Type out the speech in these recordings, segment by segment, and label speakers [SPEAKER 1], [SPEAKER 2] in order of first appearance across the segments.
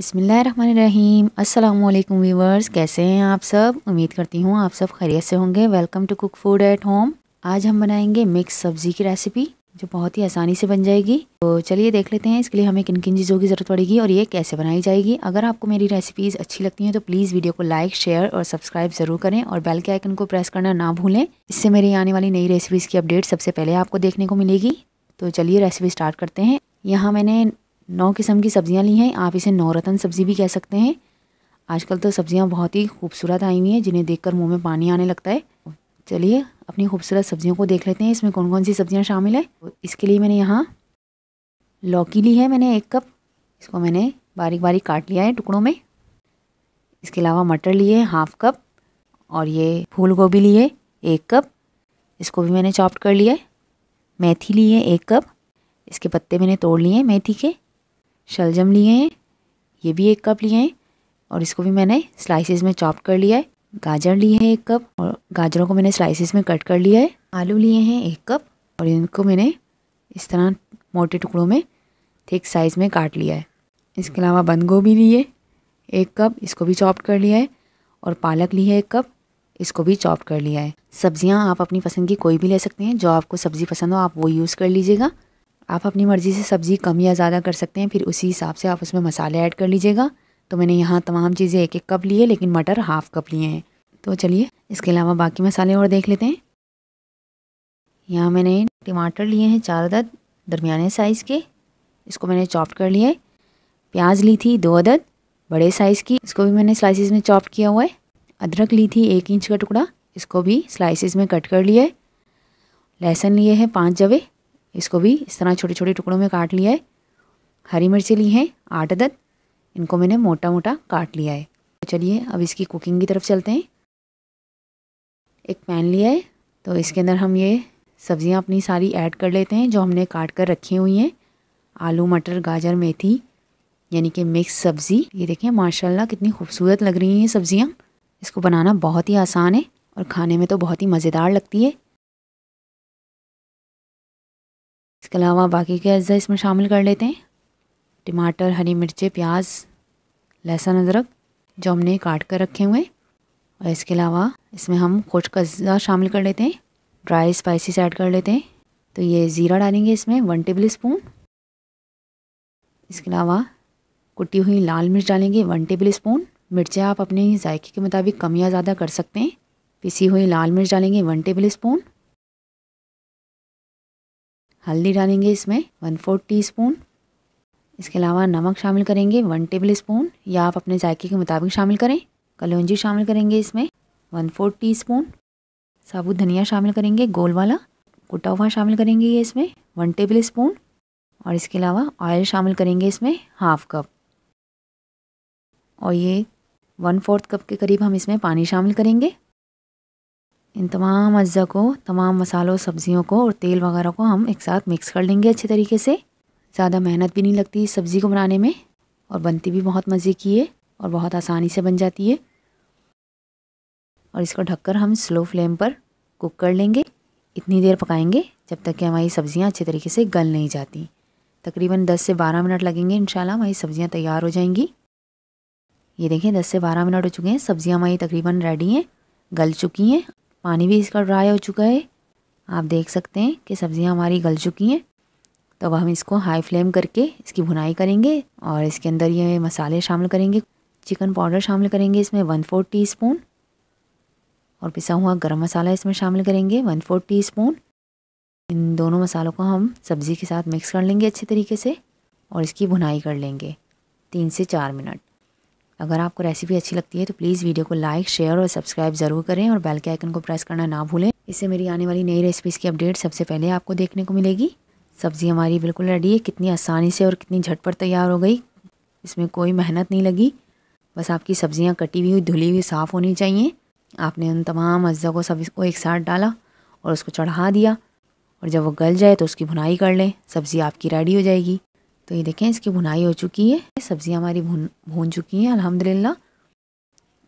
[SPEAKER 1] बिसमीम अल्लाम वीवर्स कैसे हैं आप सब उम्मीद करती हूँ आप सब खैरियत से होंगे welcome to cook food at home आज हम बनाएंगे मिक्स सब्ज़ी की रेसिपी जो बहुत ही आसानी से बन जाएगी तो चलिए देख लेते हैं इसके लिए हमें किन किन चीज़ों की ज़रूरत पड़ेगी और ये कैसे बनाई जाएगी अगर आपको मेरी रेसिपीज़ अच्छी लगती हैं तो प्लीज़ वीडियो को लाइक शेयर और सब्सक्राइब ज़रूर करें और बेल के आइकन को प्रेस करना ना भूलें इससे मेरी आने वाली नई रेसिपीज़ की अपडेट सबसे पहले आपको देखने को मिलेगी तो चलिए रेसिपी स्टार्ट करते हैं यहाँ मैंने नौ किस्म की सब्ज़ियाँ ली हैं आप इसे नौरतन सब्ज़ी भी कह सकते हैं आजकल तो सब्ज़ियाँ बहुत ही खूबसूरत आई हुई हैं जिन्हें देखकर मुंह में पानी आने लगता है चलिए अपनी खूबसूरत सब्ज़ियों को देख लेते हैं इसमें कौन कौन सी सब्ज़ियाँ शामिल है तो इसके लिए मैंने यहाँ लौकी ली है मैंने एक कप इसको मैंने बारीक बारीक काट लिया है टुकड़ों में इसके अलावा मटर लिए हाफ़ कप और ये फूल गोभी लिए एक कप इसको भी मैंने चॉप्ट कर लिया है मेथी ली है एक कप इसके पत्ते मैंने तोड़ लिए हैं मेथी के शलजम लिए हैं ये भी एक कप लिए हैं और इसको भी मैंने स्लाइसिस में चॉप कर लिया है गाजर लिए हैं एक कप और गाजरों को मैंने स्लाइसिस में कट कर लिया है आलू लिए हैं एक कप और इनको मैंने इस तरह मोटे टुकड़ों में ठीक साइज़ में काट लिया है इसके अलावा बंद गोभी लिए एक कप इसको भी चॉप कर लिया है और पालक ली है एक कप इसको भी चॉप कर लिया है सब्ज़ियाँ आप अपनी पसंद की कोई भी ले सकते हैं जो आपको सब्ज़ी पसंद हो आप वो यूज़ कर लीजिएगा आप अपनी मर्ज़ी से सब्ज़ी कम या ज़्यादा कर सकते हैं फिर उसी हिसाब से आप उसमें मसाले ऐड कर लीजिएगा तो मैंने यहाँ तमाम चीज़ें एक एक कप लिए लेकिन मटर हाफ़ कप लिए हैं तो चलिए इसके अलावा बाकी मसाले और देख लेते हैं यहाँ मैंने टमाटर लिए हैं चार अदद दरमियाने साइज़ के इसको मैंने चॉप कर लिए प्याज ली थी दो अदद बड़े साइज़ की इसको भी मैंने स्लाइसिस में चॉप किया हुआ है अदरक ली थी एक इंच का टुकड़ा इसको भी स्लाइसिस में कट कर लिया है लहसुन लिए हैं पाँच जवे इसको भी इस तरह छोटे छोटे टुकड़ों में काट लिया है हरी मिर्ची ली हैं आठ अदद इनको मैंने मोटा मोटा काट लिया है तो चलिए अब इसकी कुकिंग की तरफ चलते हैं एक पैन लिया है तो इसके अंदर हम ये सब्ज़ियाँ अपनी सारी ऐड कर लेते हैं जो हमने काट कर रखी हुई हैं आलू मटर गाजर मेथी यानी कि मिक्स सब्ज़ी ये देखें माशाल्लाह कितनी खूबसूरत लग रही हैं ये सब्ज़ियाँ इसको बनाना बहुत ही आसान है और खाने में तो बहुत ही मज़ेदार लगती है इसके अलावा बाकी के अज्जा इसमें शामिल कर लेते हैं टमाटर हरी मिर्चें प्याज लहसुन अदरक जो हमने काट कर रखे हुए और इसके अलावा इसमें हम खुश्क अज्जा शामिल कर लेते हैं ड्राई स्पाइसिस ऐड कर लेते हैं तो ये ज़ीरा डालेंगे इसमें वन टेबल स्पून इसके अलावा कुटी हुई लाल मिर्च डालेंगे वन टेबल स्पून मिर्चें आप अपने जायके के मुताबिक कम या ज़्यादा कर सकते हैं पिसी हुई लाल मिर्च डालेंगे वन टेबल स्पून हल्दी डालेंगे इसमें वन फोर्थ टी स्पून इसके अलावा नमक शामिल करेंगे वन टेबल स्पून या आप अपने जायके के मुताबिक शामिल करें कलौंजी शामिल करेंगे इसमें वन फोर्थ टी स्पून साबुत धनिया शामिल करेंगे गोल वाला कुटा हुआ शामिल करेंगे ये इसमें वन टेबल स्पून और इसके अलावा ऑयल शामिल करेंगे इसमें हाफ कप और ये वन फोर्थ कप के करीब हम इसमें पानी शामिल करेंगे इन तमाम अज्जा को तमाम मसालों सब्ज़ियों को और तेल वगैरह को हम एक साथ मिक्स कर लेंगे अच्छे तरीके से ज़्यादा मेहनत भी नहीं लगती इस सब्ज़ी को बनाने में और बनती भी बहुत मज़े की है और बहुत आसानी से बन जाती है और इसको ढककर हम स्लो फ्लेम पर कुक कर लेंगे इतनी देर पकाएंगे जब तक कि हमारी सब्ज़ियाँ अच्छे तरीके से गल नहीं जाती तकरीबन 10 से 12 मिनट लगेंगे शाला हमारी सब्ज़ियाँ तैयार हो जाएंगी ये देखें 10 से 12 मिनट हो चुके हैं सब्ज़ियाँ हमारी तकरीबन रेडी हैं गल चुकी हैं पानी भी इसका ड्राई हो चुका है आप देख सकते हैं कि सब्ज़ियाँ हमारी गल चुकी हैं तो अब हम इसको हाई फ्लेम करके इसकी भुनाई करेंगे और इसके अंदर ये मसाले शामिल करेंगे चिकन पाउडर शामिल करेंगे इसमें वन फोर टी स्पून और पिसा हुआ गरम मसाला इसमें शामिल करेंगे वन फोर्थ टी स्पून इन दोनों मसालों को हम सब्ज़ी के साथ मिक्स कर लेंगे अच्छे तरीके से और इसकी भुनाई कर लेंगे तीन से चार मिनट अगर आपको रेसिपी अच्छी लगती है तो प्लीज़ वीडियो को लाइक शेयर और सब्सक्राइब ज़रूर करें और बेल के आइकन को प्रेस करना ना भूलें इससे मेरी आने वाली नई रेसिपीज़ की अपडेट सबसे पहले आपको देखने को मिलेगी सब्ज़ी हमारी बिल्कुल रेडी है कितनी आसानी से और कितनी झटपट तैयार हो गई इसमें कोई मेहनत नहीं लगी बस आपकी सब्ज़ियाँ कटी हुई धुली हुई साफ़ होनी चाहिए आपने उन तमाम अज्जा को सभी को एक साथ डाला और उसको चढ़ा दिया और जब वो गल जाए तो उसकी भुनाई कर लें सब्ज़ी आपकी रेडी हो जाएगी तो ये देखें इसकी भुनाई हो चुकी है सब्ज़ियाँ हमारी भून भून चुकी हैं अल्हम्दुलिल्लाह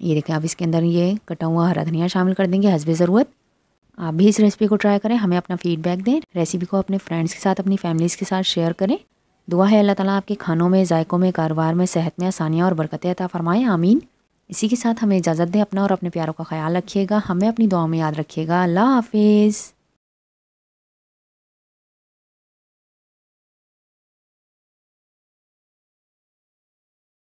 [SPEAKER 1] ये देखें आप इसके अंदर ये कटा हुआ हरा धनिया शामिल कर देंगे हसब ज़रूरत आप भी इस रेसिपी को ट्राई करें हमें अपना फीडबैक दें रेसिपी को अपने फ्रेंड्स के साथ अपनी फैमिलीज़ के साथ शेयर करें दुआ है अल्लाह ताला आपके खानों में जायकों में कारोबार में सेहत में आसानियाँ और बरकतें अता फ़रमाएँ आमीन इसी के साथ हमें इजाज़त दें अपना और अपने प्यारों का ख्याल रखिएगा हमें अपनी दुआ में याद रखिएगा अल्लाह हाफिज़